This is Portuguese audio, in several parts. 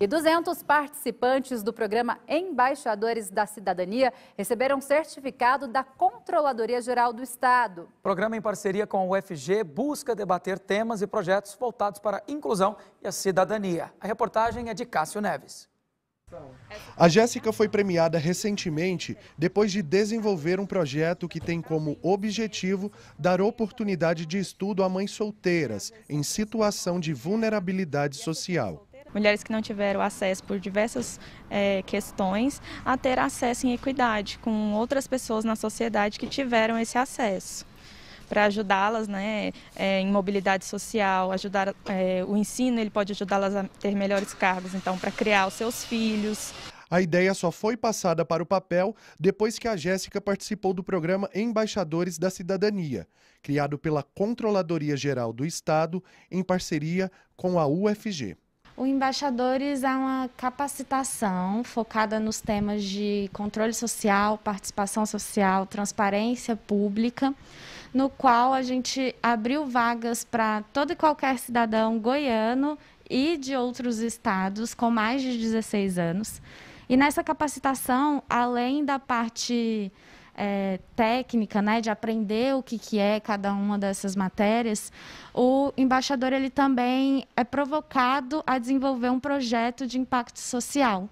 E 200 participantes do programa Embaixadores da Cidadania receberam certificado da Controladoria Geral do Estado. O programa em parceria com a UFG busca debater temas e projetos voltados para a inclusão e a cidadania. A reportagem é de Cássio Neves. A Jéssica foi premiada recentemente depois de desenvolver um projeto que tem como objetivo dar oportunidade de estudo a mães solteiras em situação de vulnerabilidade social mulheres que não tiveram acesso por diversas é, questões, a ter acesso em equidade com outras pessoas na sociedade que tiveram esse acesso para ajudá-las né, é, em mobilidade social, ajudar é, o ensino, ele pode ajudá-las a ter melhores cargos, então, para criar os seus filhos. A ideia só foi passada para o papel depois que a Jéssica participou do programa Embaixadores da Cidadania, criado pela Controladoria Geral do Estado em parceria com a UFG. O Embaixadores é uma capacitação focada nos temas de controle social, participação social, transparência pública, no qual a gente abriu vagas para todo e qualquer cidadão goiano e de outros estados com mais de 16 anos. E nessa capacitação, além da parte é, técnica, né, de aprender o que, que é cada uma dessas matérias, o embaixador ele também é provocado a desenvolver um projeto de impacto social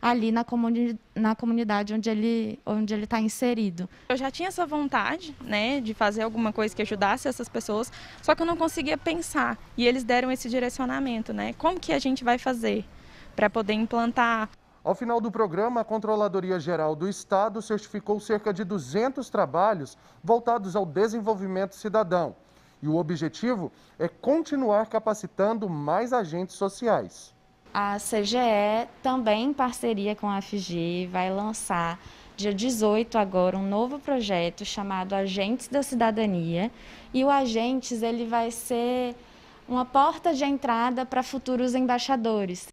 ali na, comuni na comunidade onde ele onde ele está inserido. Eu já tinha essa vontade, né, de fazer alguma coisa que ajudasse essas pessoas, só que eu não conseguia pensar. E eles deram esse direcionamento, né? Como que a gente vai fazer para poder implantar ao final do programa, a Controladoria Geral do Estado certificou cerca de 200 trabalhos voltados ao desenvolvimento cidadão. E o objetivo é continuar capacitando mais agentes sociais. A CGE, também em parceria com a FG, vai lançar dia 18 agora um novo projeto chamado Agentes da Cidadania. E o Agentes ele vai ser uma porta de entrada para futuros embaixadores.